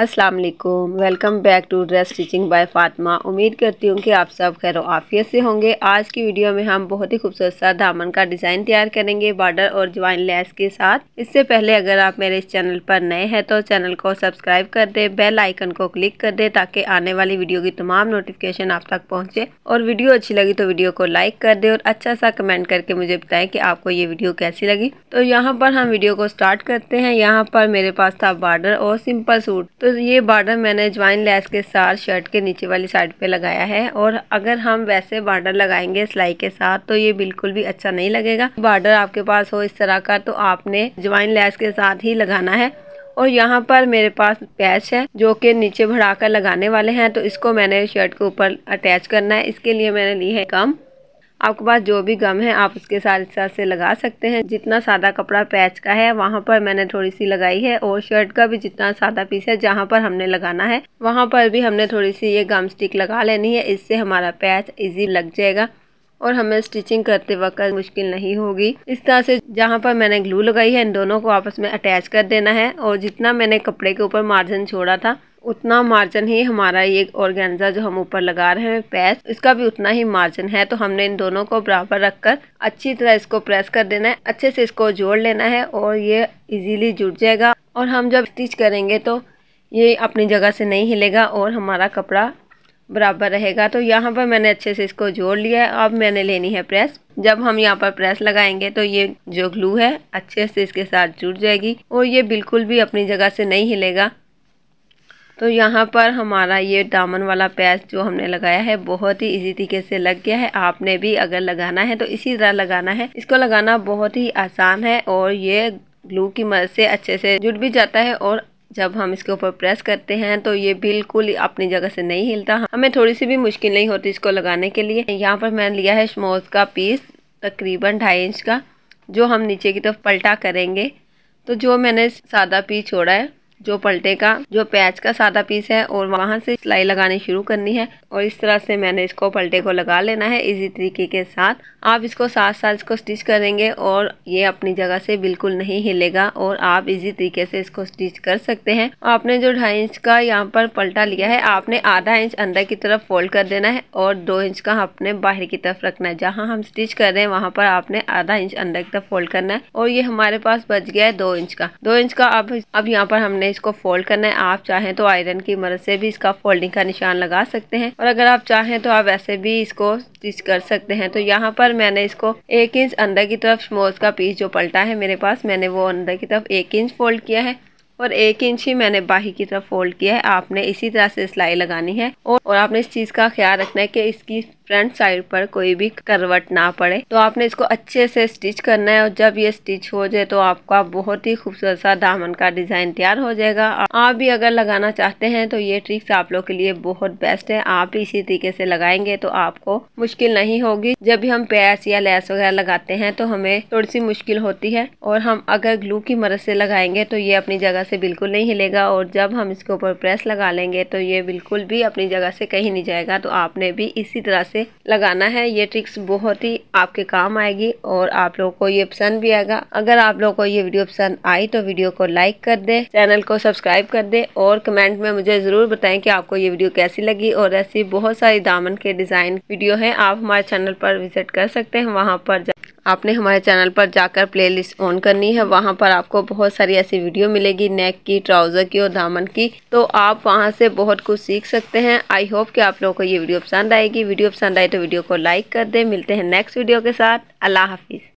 अस्सलाम वालेकुम welcome back to dress stitching by Fatima उम्मीद करती हूँ कि आप सब खैर आफियत से होंगे आज की वीडियो में हम बहुत ही खूबसूरत सा दामन का डिज़ाइन तैयार करेंगे बॉर्डर और ज्वाइन लेस के साथ इससे पहले अगर आप मेरे इस चैनल पर नए हैं तो चैनल को सब्सक्राइब कर दें बेल आइकन को क्लिक कर दें ताकि आने वाली वीडियो की तमाम नोटिफिकेशन आप तक पहुँचे और वीडियो अच्छी लगी तो वीडियो को लाइक कर दें और अच्छा सा कमेंट करके मुझे बताएं कि आपको ये वीडियो कैसी लगी तो यहाँ पर हम वीडियो को स्टार्ट करते हैं यहाँ पर मेरे पास था बॉर्डर और सिंपल सूट तो ये बॉर्डर मैंने ज्वाइन लेस के साथ शर्ट के नीचे वाली साइड पे लगाया है और अगर हम वैसे बॉर्डर लगाएंगे सिलाई के साथ तो ये बिल्कुल भी अच्छा नहीं लगेगा बॉर्डर आपके पास हो इस तरह का तो आपने ज्वाइन लेस के साथ ही लगाना है और यहाँ पर मेरे पास पैच है जो कि नीचे भड़ा लगाने वाले हैं तो इसको मैंने शर्ट के ऊपर अटैच करना है इसके लिए मैंने ली है कम आपके पास जो भी गम है आप उसके साथ साथ से लगा सकते हैं जितना सादा कपड़ा पैच का है वहाँ पर मैंने थोड़ी सी लगाई है और शर्ट का भी जितना सादा पीस है जहाँ पर हमने लगाना है वहाँ पर भी हमने थोड़ी सी ये गम स्टिक लगा लेनी है इससे हमारा पैच ईजी लग जाएगा और हमें स्टिचिंग करते वक्त मुश्किल नहीं होगी इस तरह से जहाँ पर मैंने ग्लू लगाई है इन दोनों को आपस में अटैच कर देना है और जितना मैंने कपड़े के ऊपर मार्जिन छोड़ा था उतना मार्जिन ही हमारा ये ऑर्गेन्जा जो हम ऊपर लगा रहे हैं पैस इसका भी उतना ही मार्जिन है तो हमने इन दोनों को बराबर रखकर अच्छी तरह इसको प्रेस कर देना है अच्छे से इसको जोड़ लेना है और ये इजीली जुड़ जाएगा और हम जब स्टिच करेंगे तो ये अपनी जगह से नहीं हिलेगा और हमारा कपड़ा बराबर रहेगा तो यहाँ पर मैंने अच्छे से इसको जोड़ लिया है अब मैंने लेनी है प्रेस जब हम यहाँ पर प्रेस लगाएंगे तो ये जो ग्लू है अच्छे से इसके साथ जुड़ जाएगी और ये बिल्कुल भी अपनी जगह से नहीं हिलेगा तो यहाँ पर हमारा ये दामन वाला पैच जो हमने लगाया है बहुत ही इजी तरीके से लग गया है आपने भी अगर लगाना है तो इसी तरह लगाना है इसको लगाना बहुत ही आसान है और ये ग्लू की मदद से अच्छे से जुट भी जाता है और जब हम इसके ऊपर प्रेस करते हैं तो ये बिल्कुल अपनी जगह से नहीं हिलता हमें थोड़ी सी भी मुश्किल नहीं होती इसको लगाने के लिए यहाँ पर मैंने लिया है स्मोज का पीस तकरीबन ढाई इंच का जो हम नीचे की तरफ पलटा करेंगे तो जो मैंने सादा पीस छोड़ा है जो पलटे का जो प्याज का सादा पीस है और वहाँ से सिलाई लगानी शुरू करनी है और इस तरह से मैंने इसको पलटे को लगा लेना है इसी तरीके के साथ आप इसको साथ साथ इसको स्टिच करेंगे और ये अपनी जगह से बिल्कुल नहीं हिलेगा और आप इसी तरीके से इसको स्टिच कर सकते हैं आपने जो ढाई इंच का यहाँ पर पलटा लिया है आपने आधा इंच अंदर की तरफ फोल्ड कर देना है और दो इंच का आपने बाहर की तरफ रखना है जहाँ हम स्टिच कर रहे हैं वहाँ पर आपने आधा इंच अंदर की तरफ फोल्ड करना है और ये हमारे पास बच गया है दो इंच का दो इंच का अब अब यहाँ पर हमने इसको फोल्ड करना है आप चाहें तो आयरन की मदद से भी इसका फोल्डिंग का निशान लगा सकते हैं और अगर आप चाहें तो आप वैसे भी इसको स्टिच कर सकते हैं तो यहाँ पर मैंने इसको एक इंच अंदर की तरफ स्मोज का पीस जो पलटा है मेरे पास मैंने वो अंदर की तरफ एक इंच फोल्ड किया है और एक इंच ही मैंने बाही की तरफ फोल्ड किया है आपने इसी तरह से सिलाई लगानी है और, और आपने इस चीज़ का ख्याल रखना है कि इसकी फ्रंट साइड पर कोई भी करवट ना पड़े तो आपने इसको अच्छे से स्टिच करना है और जब ये स्टिच हो जाए तो आपका बहुत ही खूबसूरत सा दामन का डिज़ाइन तैयार हो जाएगा आप भी अगर लगाना चाहते हैं तो ये ट्रिक्स आप लोग के लिए बहुत बेस्ट है आप इसी तरीके से लगाएंगे तो आपको मुश्किल नहीं होगी जब भी हम पैस या लेस वगैरह लगाते हैं तो हमें थोड़ी सी मुश्किल होती है और हम अगर ग्लू की मदद से लगाएंगे तो ये अपनी जगह से बिल्कुल नहीं हिलेगा और जब हम इसके ऊपर प्रेस लगा लेंगे तो ये बिल्कुल भी अपनी जगह से कहीं नहीं जाएगा तो आपने भी इसी तरह से लगाना है ये ट्रिक्स बहुत ही आपके काम आएगी और आप लोगों को ये पसंद भी आएगा अगर आप लोगों को ये वीडियो पसंद आई तो वीडियो को लाइक कर दे चैनल को सब्सक्राइब कर दे और कमेंट में मुझे ज़रूर बताएं कि आपको ये वीडियो कैसी लगी और ऐसी बहुत सारी दामन के डिज़ाइन वीडियो है आप हमारे चैनल पर विजिट कर सकते हैं वहाँ पर आपने हमारे चैनल पर जाकर प्लेलिस्ट ऑन करनी है वहाँ पर आपको बहुत सारी ऐसी वीडियो मिलेगी नेक की ट्राउज़र की और दामन की तो आप वहाँ से बहुत कुछ सीख सकते हैं आई होप कि आप लोगों को ये वीडियो पसंद आएगी वीडियो पसंद आए तो वीडियो को लाइक कर दें मिलते हैं नेक्स्ट वीडियो के साथ अल्लाह हाफिज़